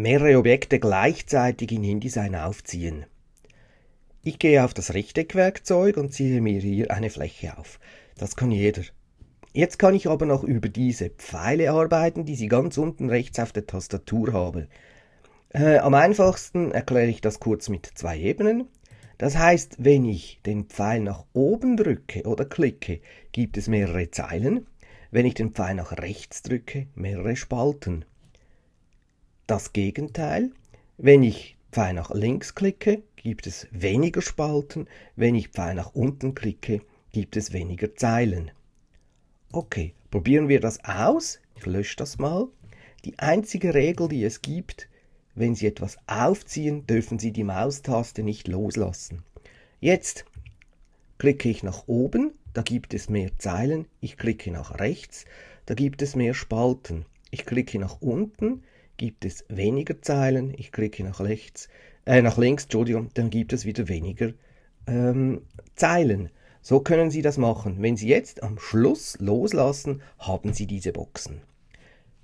mehrere Objekte gleichzeitig in InDesign aufziehen. Ich gehe auf das Rechteckwerkzeug und ziehe mir hier eine Fläche auf. Das kann jeder. Jetzt kann ich aber noch über diese Pfeile arbeiten, die Sie ganz unten rechts auf der Tastatur haben. Äh, am einfachsten erkläre ich das kurz mit zwei Ebenen. Das heißt, wenn ich den Pfeil nach oben drücke oder klicke, gibt es mehrere Zeilen. Wenn ich den Pfeil nach rechts drücke, mehrere Spalten. Das Gegenteil, wenn ich Pfeil nach links klicke, gibt es weniger Spalten, wenn ich Pfeil nach unten klicke, gibt es weniger Zeilen. Okay, probieren wir das aus. Ich lösche das mal. Die einzige Regel, die es gibt, wenn Sie etwas aufziehen, dürfen Sie die Maustaste nicht loslassen. Jetzt klicke ich nach oben, da gibt es mehr Zeilen. Ich klicke nach rechts, da gibt es mehr Spalten. Ich klicke nach unten, gibt es weniger Zeilen. Ich klicke nach rechts, äh, nach links, Entschuldigung, dann gibt es wieder weniger ähm, Zeilen. So können Sie das machen. Wenn Sie jetzt am Schluss loslassen, haben Sie diese Boxen.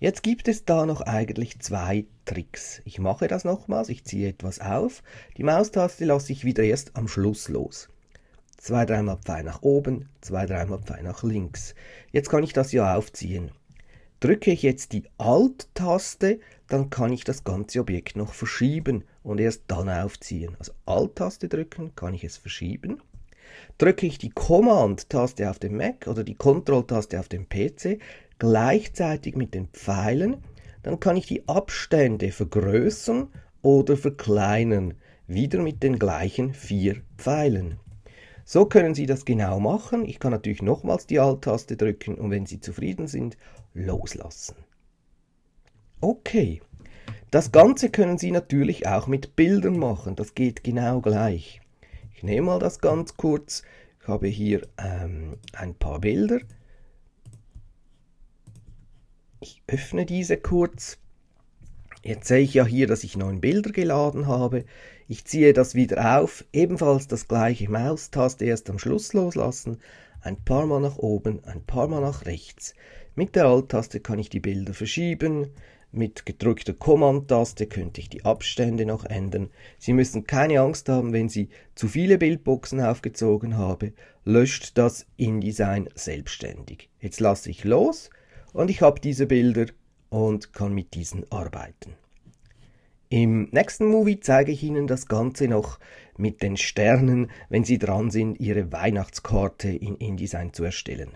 Jetzt gibt es da noch eigentlich zwei Tricks. Ich mache das nochmals, ich ziehe etwas auf. Die Maustaste lasse ich wieder erst am Schluss los. Zwei, dreimal Pfeil nach oben, zwei, dreimal Pfeil nach links. Jetzt kann ich das ja aufziehen. Drücke ich jetzt die Alt-Taste, dann kann ich das ganze Objekt noch verschieben und erst dann aufziehen. Also Alt-Taste drücken, kann ich es verschieben. Drücke ich die Command-Taste auf dem Mac oder die Control-Taste auf dem PC gleichzeitig mit den Pfeilen, dann kann ich die Abstände vergrößern oder verkleinern, wieder mit den gleichen vier Pfeilen. So können Sie das genau machen. Ich kann natürlich nochmals die Alt-Taste drücken und wenn Sie zufrieden sind, loslassen. Okay. Das Ganze können Sie natürlich auch mit Bildern machen. Das geht genau gleich. Ich nehme mal das ganz kurz. Ich habe hier ähm, ein paar Bilder. Ich öffne diese kurz. Jetzt sehe ich ja hier, dass ich neun Bilder geladen habe. Ich ziehe das wieder auf, ebenfalls das gleiche Maustaste erst am Schluss loslassen, ein paar Mal nach oben, ein paar Mal nach rechts. Mit der Alt-Taste kann ich die Bilder verschieben, mit gedrückter Command-Taste könnte ich die Abstände noch ändern. Sie müssen keine Angst haben, wenn Sie zu viele Bildboxen aufgezogen haben, löscht das InDesign selbstständig. Jetzt lasse ich los und ich habe diese Bilder und kann mit diesen arbeiten. Im nächsten Movie zeige ich Ihnen das Ganze noch mit den Sternen, wenn Sie dran sind, Ihre Weihnachtskarte in InDesign zu erstellen.